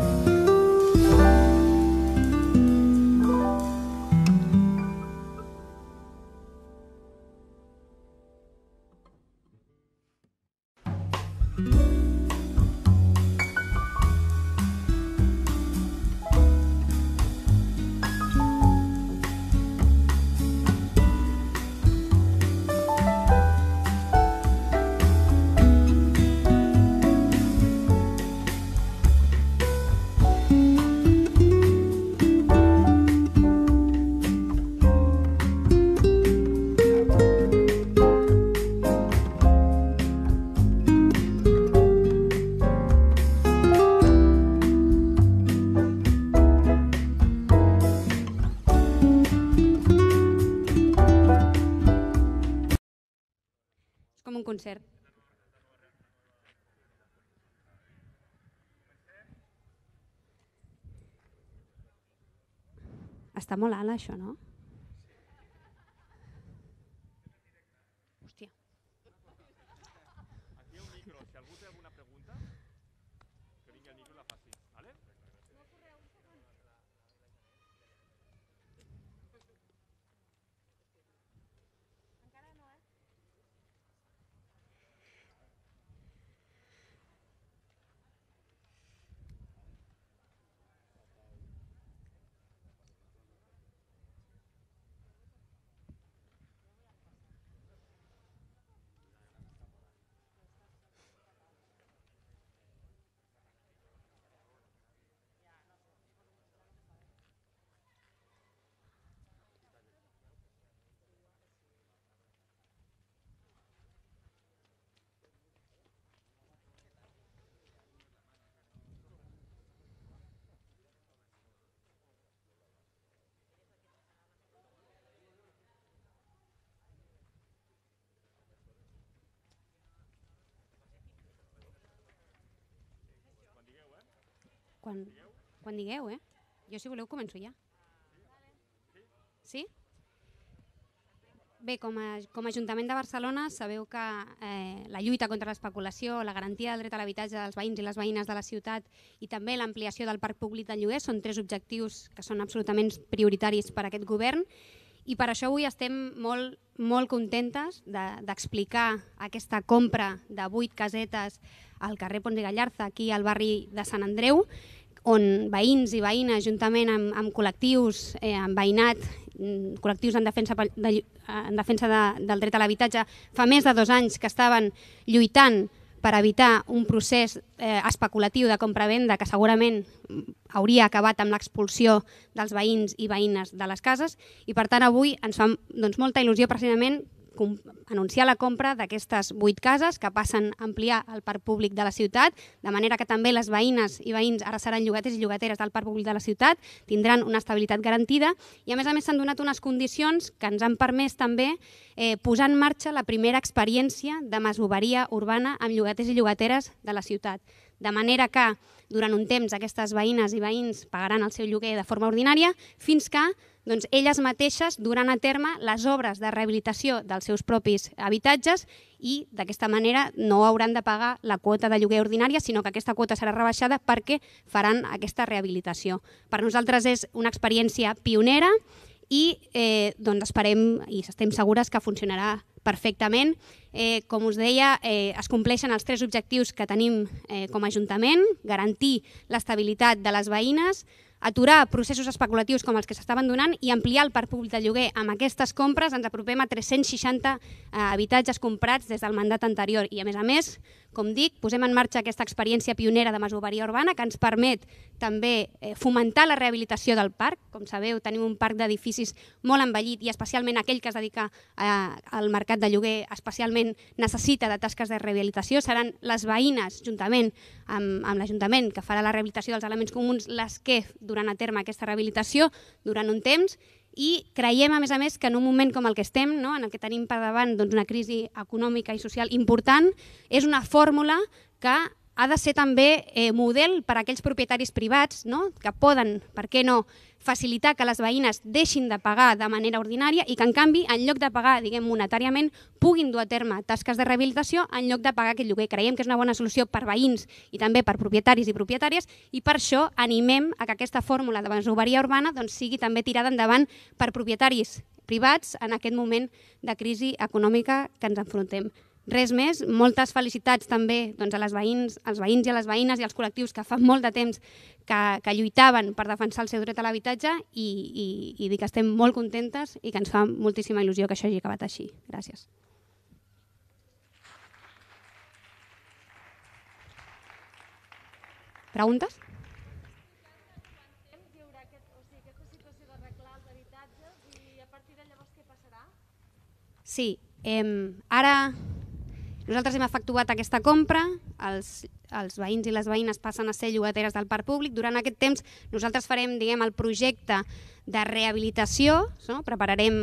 Thank you. està molt alt, això, no? Quan, quan digueu, eh? Jo, si voleu, començo ja. Sí? Bé, com a, com a Ajuntament de Barcelona sabeu que eh, la lluita contra l'especulació, la garantia del dret a l'habitatge dels veïns i les veïnes de la ciutat i també l'ampliació del parc públic del lloguer són tres objectius que són absolutament prioritaris per a aquest govern i per això avui estem molt, molt contentes d'explicar de, aquesta compra de vuit casetes al carrer Pons i Gallarza, aquí al barri de Sant Andreu, on veïns i veïnes, juntament amb, amb col·lectius, eh, amb veïnat, mm, col·lectius en defensa, de, en defensa de, del dret a l'habitatge, fa més de dos anys que estaven lluitant per evitar un procés eh, especulatiu de compra-venda que segurament hauria acabat amb l'expulsió dels veïns i veïnes de les cases i per tant avui ens fa doncs, molta il·lusió precisament anunciar la compra d'aquestes vuit cases que passen a ampliar el parc públic de la ciutat, de manera que també les veïnes i veïns ara seran llogaters i llogateres del parc públic de la ciutat, tindran una estabilitat garantida i a més a més s'han donat unes condicions que ens han permès també eh, posar en marxa la primera experiència de masoveria urbana amb llogaters i llogateres de la ciutat de manera que durant un temps aquestes veïnes i veïns pagaran el seu lloguer de forma ordinària fins que doncs, elles mateixes duran a terme les obres de rehabilitació dels seus propis habitatges i d'aquesta manera no hauran de pagar la quota de lloguer ordinària, sinó que aquesta quota serà rebaixada perquè faran aquesta rehabilitació. Per nosaltres és una experiència pionera i eh, doncs esperem i estem segures que funcionarà perfectament. Eh, com us deia, eh, es compleixen els tres objectius que tenim eh, com a Ajuntament, garantir l'estabilitat de les veïnes, aturar processos especulatius com els que s'estaven donant i ampliar el parc públic de lloguer. Amb aquestes compres ens apropem a 360 eh, habitatges comprats des del mandat anterior i, a més a més, com dic, posem en marxa aquesta experiència pionera de masoveria urbana que ens permet també eh, fomentar la rehabilitació del parc. Com sabeu, tenim un parc d'edificis molt envellit i especialment aquell que es dedica eh, al mercat de lloguer especialment necessita de tasques de rehabilitació. Seran les veïnes, juntament amb, amb l'Ajuntament, que farà la rehabilitació dels elements comuns, les que durant a terme aquesta rehabilitació durant un temps i creiem, a més a més, que en un moment com el que estem, no, en el que tenim per davant doncs, una crisi econòmica i social important, és una fórmula que ha de ser també eh, model per a aquells propietaris privats no? que poden, per què no, facilitar que les veïnes deixin de pagar de manera ordinària i que, en canvi, en lloc de pagar diguem monetàriament, puguin dur a terme tasques de rehabilitació en lloc de pagar aquest lloguer. Creiem que és una bona solució per veïns i també per propietaris i propietàries i per això animem a que aquesta fórmula de masoveria urbana doncs, sigui també tirada endavant per propietaris privats en aquest moment de crisi econòmica que ens enfrontem res més, moltes felicitats també doncs, a les veïns, als veïns i a les veïnes i als col·lectius que fa molt de temps que, que lluitaven per defensar el seu dret a l'habitatge i, i, i dir que estem molt contentes i que ens fa moltíssima il·lusió que això hagi acabat així. Gràcies. Preguntes? Sí, eh, ara nosaltres hem efectuat aquesta compra, els, els veïns i les veïnes passen a ser llogateres del parc públic. Durant aquest temps nosaltres farem diguem, el projecte de rehabilitació, no? prepararem,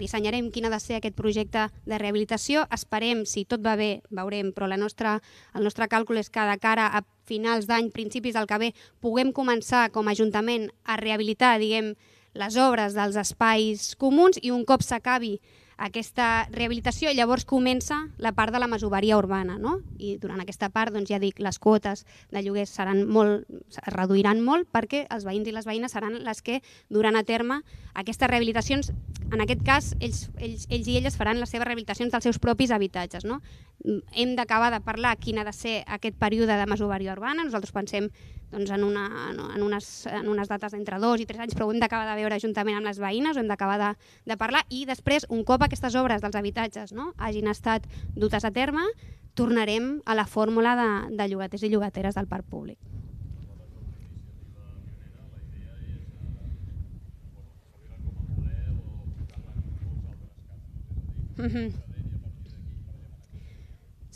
dissenyarem quin ha de ser aquest projecte de rehabilitació, esperem, si tot va bé, veurem, però la nostra, el nostre càlcul és que de cara a finals d'any, principis del que ve, puguem començar com a Ajuntament a rehabilitar diguem, les obres dels espais comuns i un cop s'acabi aquesta rehabilitació i llavors comença la part de la masoveria urbana. No? I durant aquesta part, doncs, ja dic, les quotes de lloguers seran molt, es reduiran molt perquè els veïns i les veïnes seran les que duran a terme aquestes rehabilitacions. En aquest cas, ells, ells, ells i elles faran les seves rehabilitacions dels seus propis habitatges. No? hem d'acabar de parlar quin ha de ser aquest període de mesoveria urbana. Nosaltres pensem doncs, en, una, en, unes, en unes dates d'entre dos i tres anys, però ho hem d'acabar de veure juntament amb les veïnes, ho hem d'acabar de, de parlar i després, un cop aquestes obres dels habitatges no, hagin estat dutes a terme, tornarem a la fórmula de, de llogaters i llogateres del parc públic. Mm-hmm.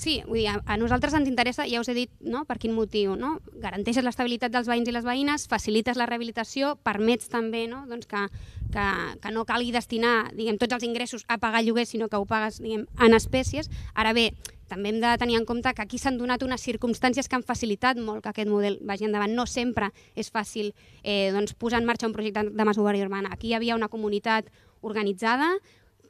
Sí, vull dir, a, a nosaltres ens interessa, ja us he dit no, per quin motiu, no? garanteixes l'estabilitat dels veïns i les veïnes, facilites la rehabilitació, permets també no, doncs que, que, que no calgui destinar diguem, tots els ingressos a pagar lloguer, sinó que ho pagues diguem, en espècies. Ara bé, també hem de tenir en compte que aquí s'han donat unes circumstàncies que han facilitat molt que aquest model vagi endavant. No sempre és fàcil eh, doncs, posar en marxa un projecte de mesura urbana. Aquí hi havia una comunitat organitzada,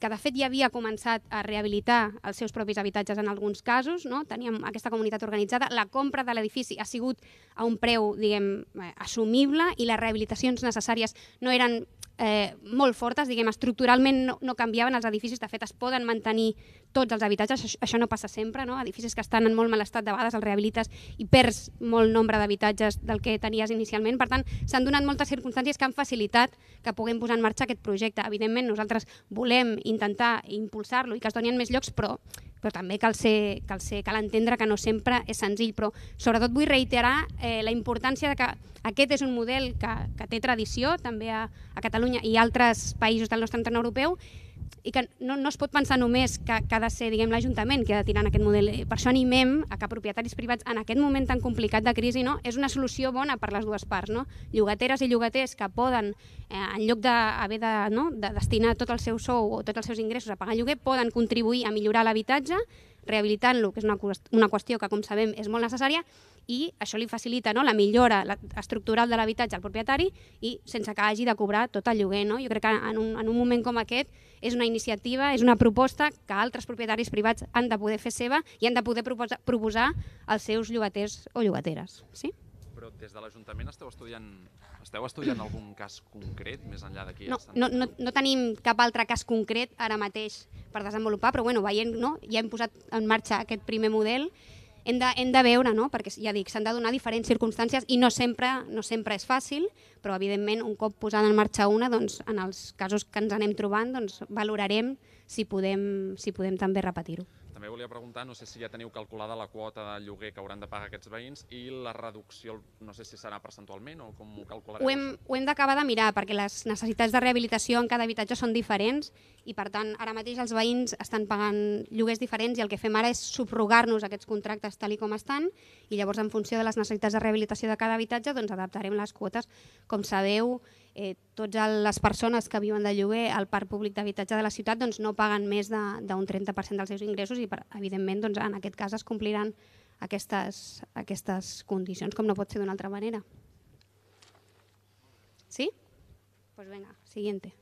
que de fet ja havia començat a rehabilitar els seus propis habitatges en alguns casos, no? teníem aquesta comunitat organitzada, la compra de l'edifici ha sigut a un preu, diguem, eh, assumible i les rehabilitacions necessàries no eren eh, molt fortes, diguem, estructuralment no, no canviaven els edificis, de fet es poden mantenir tots els habitatges, això, això no passa sempre, no? edificis que estan en molt mal estat de vegades els rehabilites i perds molt nombre d'habitatges del que tenies inicialment, per tant s'han donat moltes circumstàncies que han facilitat que puguem posar en marxa aquest projecte. Evidentment nosaltres volem intentar impulsar-lo i que es donin més llocs, però però també cal, ser, cal, ser, cal entendre que no sempre és senzill, però sobretot vull reiterar eh, la importància de que aquest és un model que, que té tradició també a, a Catalunya i altres països del nostre entorn europeu i que no, no es pot pensar només que, que ha de ser l'Ajuntament que ha de tirar en aquest model. Eh, per això animem a que propietaris privats en aquest moment tan complicat de crisi no, és una solució bona per les dues parts. No? Llogateres i llogaters que poden, eh, en lloc d'haver de, no, de destinar tot el seu sou o tots els seus ingressos a pagar lloguer, poden contribuir a millorar l'habitatge rehabilitant-lo, que és una, una qüestió que, com sabem, és molt necessària, i això li facilita no, la millora estructural de l'habitatge al propietari i sense que hagi de cobrar tot el lloguer. No? Jo crec que en un, en un moment com aquest és una iniciativa, és una proposta que altres propietaris privats han de poder fer seva i han de poder proposar, proposar als seus llogaters o llogateres. Sí? Però des de l'Ajuntament esteu estudiant esteu estudiant algun cas concret més enllà d'aquí? No, no, no, no tenim cap altre cas concret ara mateix per desenvolupar, però bueno, veient, no? ja hem posat en marxa aquest primer model hem de, hem de veure, no? perquè ja dic, s'han de donar diferents circumstàncies i no sempre, no sempre és fàcil, però evidentment un cop posant en marxa una, doncs, en els casos que ens anem trobant, doncs, valorarem si podem, si podem també repetir-ho. També volia preguntar, no sé si ja teniu calculada la quota de lloguer que hauran de pagar aquests veïns i la reducció, no sé si serà percentualment o com ho calcularem. Ho hem, ho hem d'acabar de mirar perquè les necessitats de rehabilitació en cada habitatge són diferents i per tant ara mateix els veïns estan pagant lloguers diferents i el que fem ara és subrogar-nos aquests contractes tal i com estan i llavors en funció de les necessitats de rehabilitació de cada habitatge doncs adaptarem les quotes. Com sabeu, eh, tots les persones que viuen de lloguer al parc públic d'habitatge de la ciutat doncs, no paguen més d'un de, 30% dels seus ingressos i, per, evidentment, doncs, en aquest cas es compliran aquestes, aquestes condicions, com no pot ser d'una altra manera. ¿Sí? Pues doncs venga, siguiente.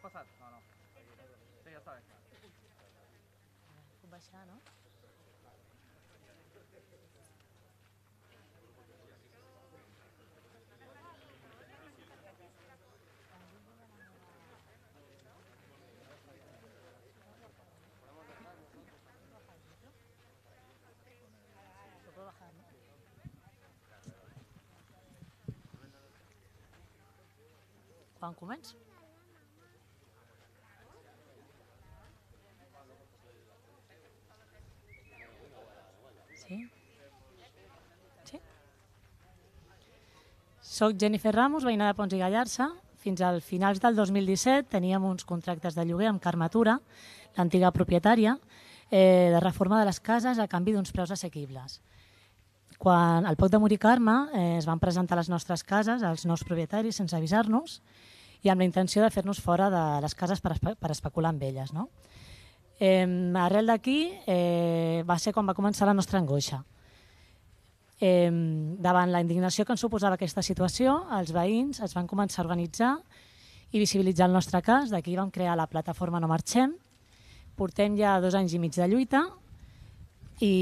passat? No, no. Sí, ja està bé. Puc baixar, no? Lo ¿no? Quan comença? Soc Jennifer Ramos, veïna de Pons i Gallarça. Fins al finals del 2017 teníem uns contractes de lloguer amb Carmatura, l'antiga propietària, eh, de reforma de les cases a canvi d'uns preus assequibles. Quan, al poc de morir Carme, eh, es van presentar les nostres cases als nous propietaris sense avisar-nos i amb la intenció de fer-nos fora de les cases per, espe per especular amb elles. No? Eh, arrel d'aquí eh, va ser quan va començar la nostra angoixa. Eh, davant la indignació que ens suposava aquesta situació, els veïns es van començar a organitzar i visibilitzar el nostre cas. D'aquí vam crear la plataforma No Marxem. Portem ja dos anys i mig de lluita i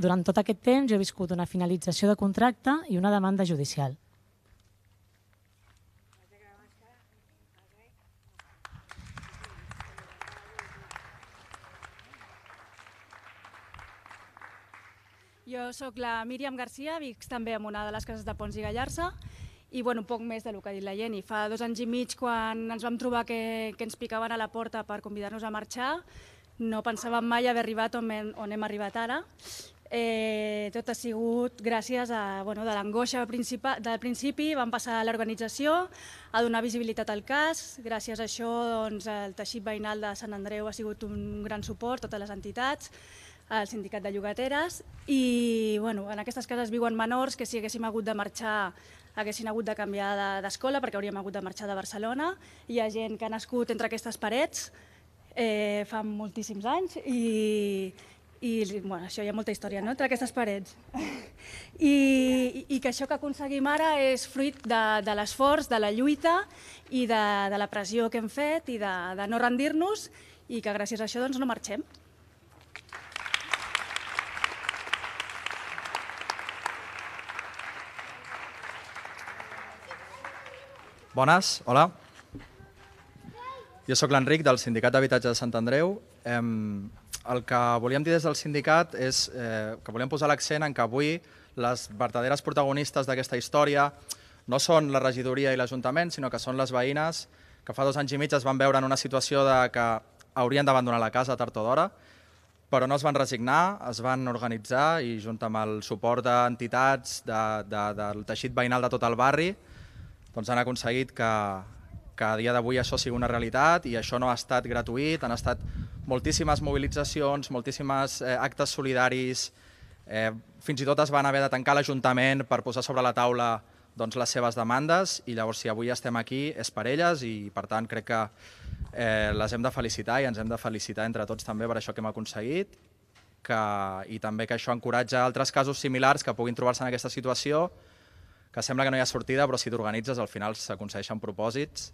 durant tot aquest temps jo he viscut una finalització de contracte i una demanda judicial. Jo sóc la Míriam Garcia, vinc també en una de les cases de Pons i Gallarça, i bueno, un poc més del que ha dit la Jenny. Fa dos anys i mig, quan ens vam trobar que, que ens picaven a la porta per convidar-nos a marxar, no pensàvem mai haver arribat on hem, on hem arribat ara. Eh, tot ha sigut gràcies a bueno, de l'angoixa del principi, vam passar a l'organització, a donar visibilitat al cas. Gràcies a això doncs, el teixit veïnal de Sant Andreu ha sigut un gran suport, totes les entitats, al Sindicat de Llogateres i bueno, en aquestes cases viuen menors que si haguéssim hagut de marxar haguessin hagut de canviar d'escola de, perquè hauríem hagut de marxar de Barcelona. Hi ha gent que ha nascut entre aquestes parets eh, fa moltíssims anys i, i bueno, això hi ha molta història no? entre aquestes parets. I, I que això que aconseguim ara és fruit de, de l'esforç, de la lluita i de, de la pressió que hem fet i de, de no rendir-nos i que gràcies a això doncs, no marxem. Bones, hola. Jo sóc l'Enric del Sindicat d'Habitatge de Sant Andreu. el que volíem dir des del sindicat és eh, que volíem posar l'accent en que avui les verdaderes protagonistes d'aquesta història no són la regidoria i l'Ajuntament, sinó que són les veïnes que fa dos anys i mig es van veure en una situació de que haurien d'abandonar la casa tard o d'hora, però no es van resignar, es van organitzar i junt amb el suport d'entitats de, de, del teixit veïnal de tot el barri doncs han aconseguit que, que a dia d'avui això sigui una realitat i això no ha estat gratuït, han estat moltíssimes mobilitzacions, moltíssimes eh, actes solidaris, eh, fins i tot es van haver de tancar l'Ajuntament per posar sobre la taula doncs, les seves demandes i llavors si avui estem aquí és per elles i per tant crec que eh, les hem de felicitar i ens hem de felicitar entre tots també per això que hem aconseguit que, i també que això encoratja altres casos similars que puguin trobar-se en aquesta situació que sembla que no hi ha sortida, però si t'organitzes al final s'aconsegueixen propòsits.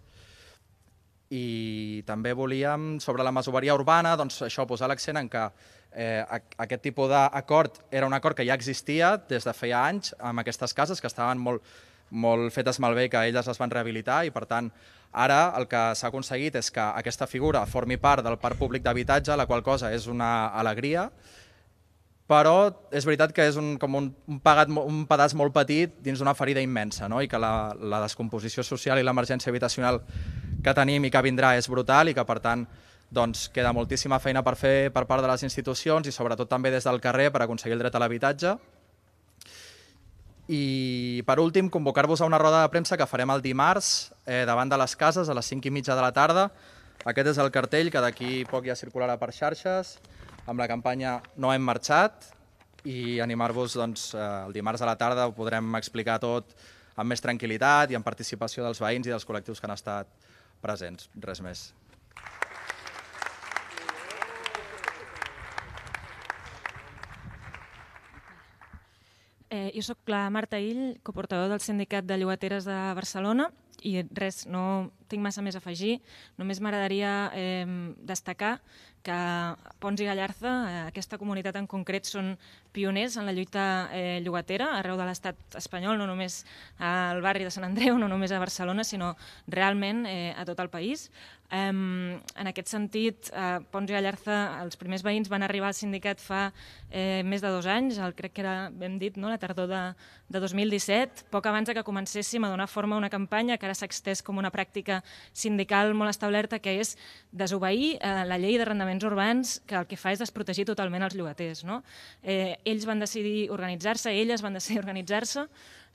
I també volíem, sobre la masoveria urbana, doncs això, posar l'accent en que eh, aquest tipus d'acord era un acord que ja existia des de feia anys amb aquestes cases que estaven molt, molt fetes malbé, que elles es van rehabilitar i per tant ara el que s'ha aconseguit és que aquesta figura formi part del parc públic d'habitatge, la qual cosa és una alegria però és veritat que és un, com un, un, pagat, un pedaç molt petit dins d'una ferida immensa no? i que la, la descomposició social i l'emergència habitacional que tenim i que vindrà és brutal i que per tant doncs, queda moltíssima feina per fer per part de les institucions i sobretot també des del carrer per aconseguir el dret a l'habitatge. I per últim, convocar-vos a una roda de premsa que farem el dimarts eh, davant de les cases a les 5 i mitja de la tarda. Aquest és el cartell que d'aquí poc ja circularà per xarxes amb la campanya No hem marxat i animar-vos doncs, eh, el dimarts a la tarda ho podrem explicar tot amb més tranquil·litat i amb participació dels veïns i dels col·lectius que han estat presents. Res més. Eh, jo sóc la Marta Ill, coportador del Sindicat de Llogateres de Barcelona i res, no tinc massa més a afegir. Només m'agradaria eh, destacar que Pons i Gallarza, eh, aquesta comunitat en concret, són pioners en la lluita eh, llogatera arreu de l'estat espanyol, no només al barri de Sant Andreu, no només a Barcelona, sinó realment eh, a tot el país. Eh, en aquest sentit, eh, Pons i Gallarza, els primers veïns van arribar al sindicat fa eh, més de dos anys, el, crec que era, ben dit, no? la tardor de, de 2017, poc abans que comencéssim a donar forma a una campanya que ara s'ha extès com una pràctica sindical molt establerta, que és desobeir eh, la llei de d'arrendament arrendaments urbans que el que fa és desprotegir totalment els llogaters. No? Eh, ells van decidir organitzar-se, elles van decidir organitzar-se,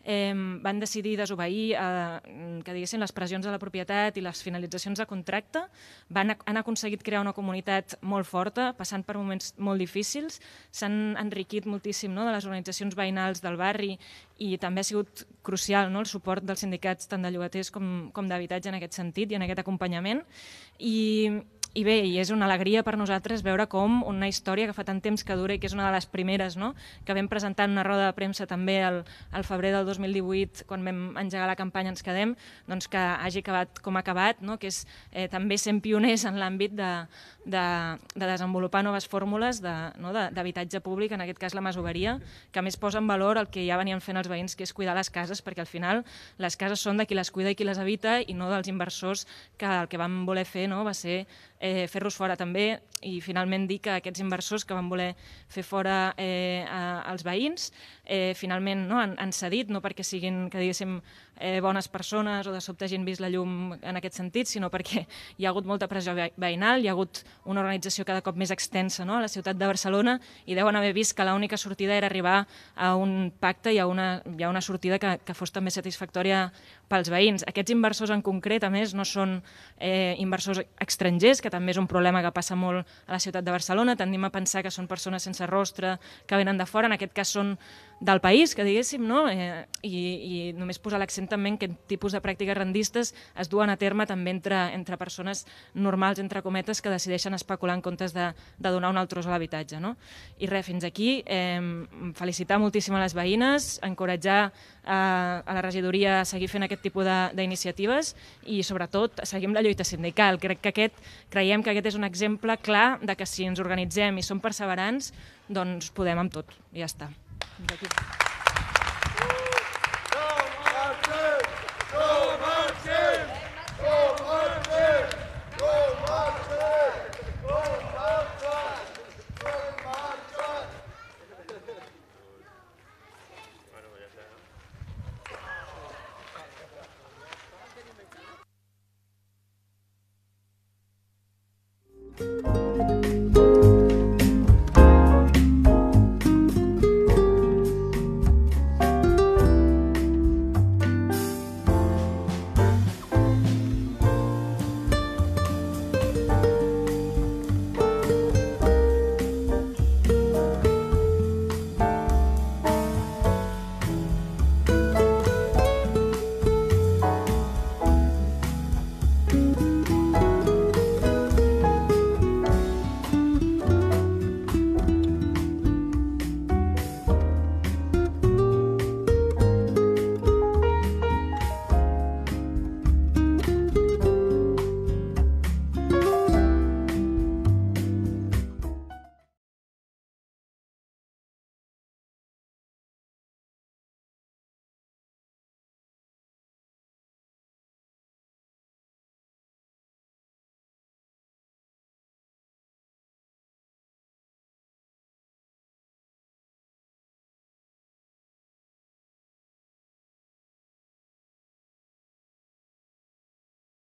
eh, van decidir desobeir a, eh, que diguéssim les pressions de la propietat i les finalitzacions de contracte, van, han aconseguit crear una comunitat molt forta, passant per moments molt difícils, s'han enriquit moltíssim no, de les organitzacions veïnals del barri i també ha sigut crucial no, el suport dels sindicats tant de llogaters com, com d'habitatge en aquest sentit i en aquest acompanyament. I, i bé, i és una alegria per nosaltres veure com una història que fa tant temps que dura i que és una de les primeres, no? que vam presentar en una roda de premsa també el, el febrer del 2018, quan vam engegar la campanya Ens quedem, doncs que hagi acabat com ha acabat, no? que és eh, també sent pioners en l'àmbit de, de, de desenvolupar noves fórmules d'habitatge no? públic, en aquest cas la masoveria, que més posa en valor el que ja venien fent els veïns, que és cuidar les cases, perquè al final les cases són de qui les cuida i qui les habita i no dels inversors que el que vam voler fer no? va ser eh, fer-los fora també i finalment dir que aquests inversors que van voler fer fora eh, a, als veïns eh, finalment no, han, han cedit, no perquè siguin que diguéssim eh, bones persones o de sobte hagin vist la llum en aquest sentit, sinó perquè hi ha hagut molta pressió veïnal, hi ha hagut una organització cada cop més extensa no, a la ciutat de Barcelona i deuen haver vist que l'única sortida era arribar a un pacte i a una, i a una sortida que, que fos també satisfactòria pels veïns. Aquests inversors en concret, a més, no són eh, inversors estrangers, que també és un problema que passa molt a la ciutat de Barcelona. Tendim a pensar que són persones sense rostre, que venen de fora. En aquest cas són del país, que diguéssim, no? Eh, i, i només posar l'accent també en aquest tipus de pràctiques rendistes es duen a terme també entre, entre persones normals, entre cometes, que decideixen especular en comptes de, de donar un altre a l'habitatge. No? I res, fins aquí. Eh, felicitar moltíssim a les veïnes, encoratjar eh, a la regidoria a seguir fent aquest tipus d'iniciatives i, sobretot, seguim la lluita sindical. Crec que aquest, creiem que aquest és un exemple clar de que si ens organitzem i som perseverants, doncs podem amb tot. Ja està. 再见。